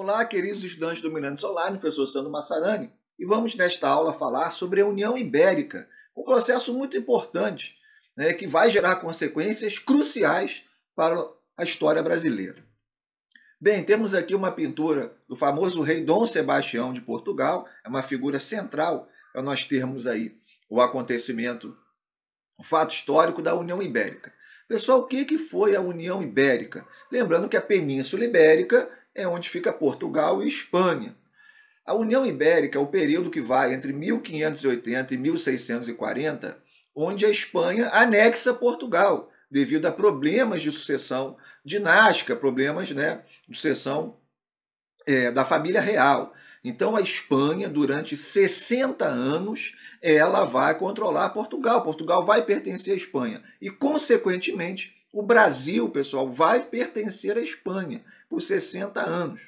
Olá, queridos estudantes do Milênio Solar, professor Sandro Massarani, e vamos nesta aula falar sobre a União Ibérica, um processo muito importante né, que vai gerar consequências cruciais para a história brasileira. Bem, temos aqui uma pintura do famoso rei Dom Sebastião de Portugal, é uma figura central para nós termos aí o acontecimento, o fato histórico da União Ibérica. Pessoal, o que foi a União Ibérica? Lembrando que a Península Ibérica é onde fica Portugal e Espanha. A União Ibérica é o período que vai entre 1580 e 1640, onde a Espanha anexa Portugal, devido a problemas de sucessão dinástica, problemas né, de sucessão é, da família real. Então a Espanha, durante 60 anos, ela vai controlar Portugal. Portugal vai pertencer à Espanha. E, consequentemente, o Brasil, pessoal, vai pertencer à Espanha por 60 anos. O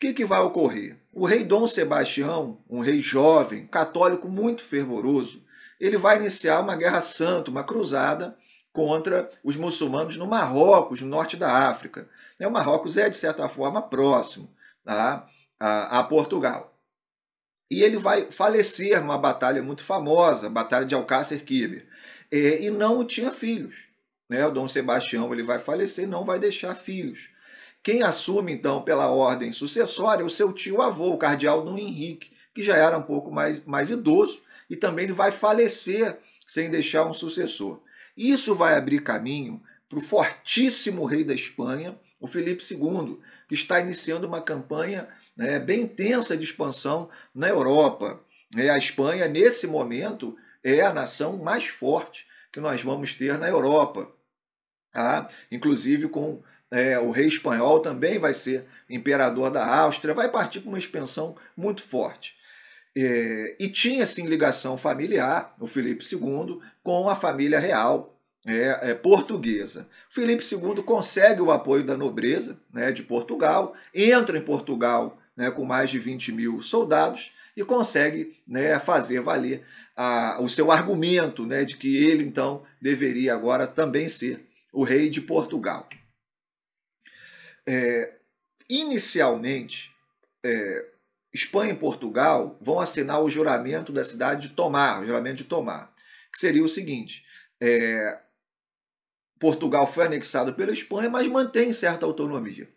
que, que vai ocorrer? O rei Dom Sebastião, um rei jovem, católico muito fervoroso, ele vai iniciar uma guerra santa, uma cruzada contra os muçulmanos no Marrocos, no norte da África. É, o Marrocos é, de certa forma, próximo a, tá, a, a Portugal. E ele vai falecer numa batalha muito famosa, a Batalha de Alcácer Quibir. É, e não tinha filhos né? O Dom Sebastião ele vai falecer, não vai deixar filhos. Quem assume então pela ordem sucessória é o seu tio avô, o cardeal Dom Henrique, que já era um pouco mais, mais idoso e também ele vai falecer sem deixar um sucessor. Isso vai abrir caminho para o fortíssimo rei da Espanha, o Felipe II, que está iniciando uma campanha né, bem intensa de expansão na Europa. a Espanha, nesse momento, é a nação mais forte que nós vamos ter na Europa. Tá? Inclusive com é, o rei espanhol também vai ser imperador da Áustria, vai partir com uma expansão muito forte. É, e tinha sim ligação familiar, o Felipe II, com a família real é, é portuguesa. O Felipe II consegue o apoio da nobreza né, de Portugal, entra em Portugal né, com mais de 20 mil soldados e consegue né, fazer valer a, o seu argumento né, de que ele então deveria agora também ser o rei de Portugal. É, inicialmente, é, Espanha e Portugal vão assinar o juramento da cidade de Tomar, o juramento de Tomar, que seria o seguinte: é, Portugal foi anexado pela Espanha, mas mantém certa autonomia.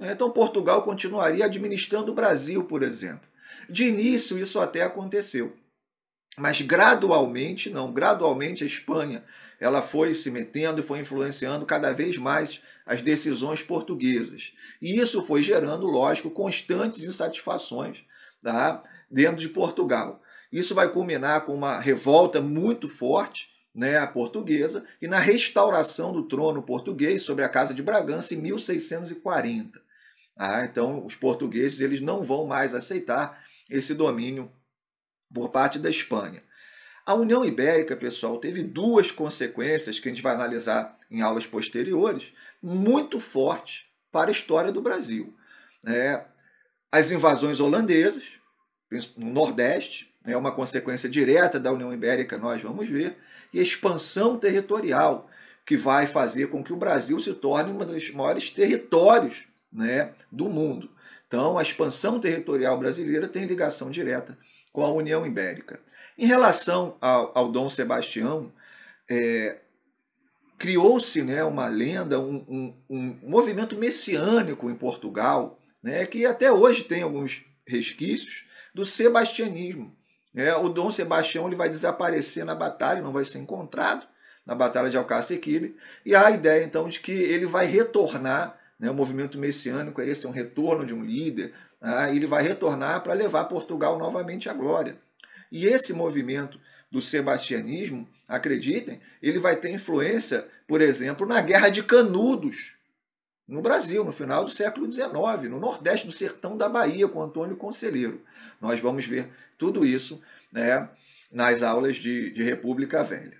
É, então, Portugal continuaria administrando o Brasil, por exemplo. De início, isso até aconteceu. Mas gradualmente, não, gradualmente a Espanha ela foi se metendo e foi influenciando cada vez mais as decisões portuguesas. E isso foi gerando, lógico, constantes insatisfações tá, dentro de Portugal. Isso vai culminar com uma revolta muito forte né, a portuguesa e na restauração do trono português sobre a Casa de Bragança em 1640. Ah, então, os portugueses eles não vão mais aceitar esse domínio por parte da Espanha. A União Ibérica, pessoal, teve duas consequências que a gente vai analisar em aulas posteriores, muito fortes para a história do Brasil. É, as invasões holandesas, no Nordeste, é uma consequência direta da União Ibérica, nós vamos ver, e a expansão territorial, que vai fazer com que o Brasil se torne um dos maiores territórios né, do mundo. Então, a expansão territorial brasileira tem ligação direta com a União Ibérica. Em relação ao, ao Dom Sebastião, é, criou-se né, uma lenda, um, um, um, movimento messiânico em Portugal, né, que até hoje tem alguns resquícios do sebastianismo. É, o Dom Sebastião ele vai desaparecer na batalha, não vai ser encontrado na batalha de Alcácer Alcacequibe, e há a ideia então de que ele vai retornar, né, o movimento messiânico, é esse é um retorno de um líder, né? ele vai retornar para levar Portugal novamente à glória. E esse movimento do sebastianismo, acreditem, ele vai ter influência, por exemplo, na Guerra de Canudos, no Brasil, no final do século XIX, no Nordeste do Sertão da Bahia, com Antônio Conselheiro. Nós vamos ver tudo isso né, nas aulas de, de República Velha.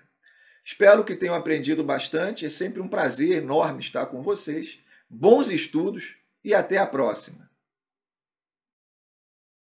Espero que tenham aprendido bastante. É sempre um prazer enorme estar com vocês. Bons estudos e até a próxima!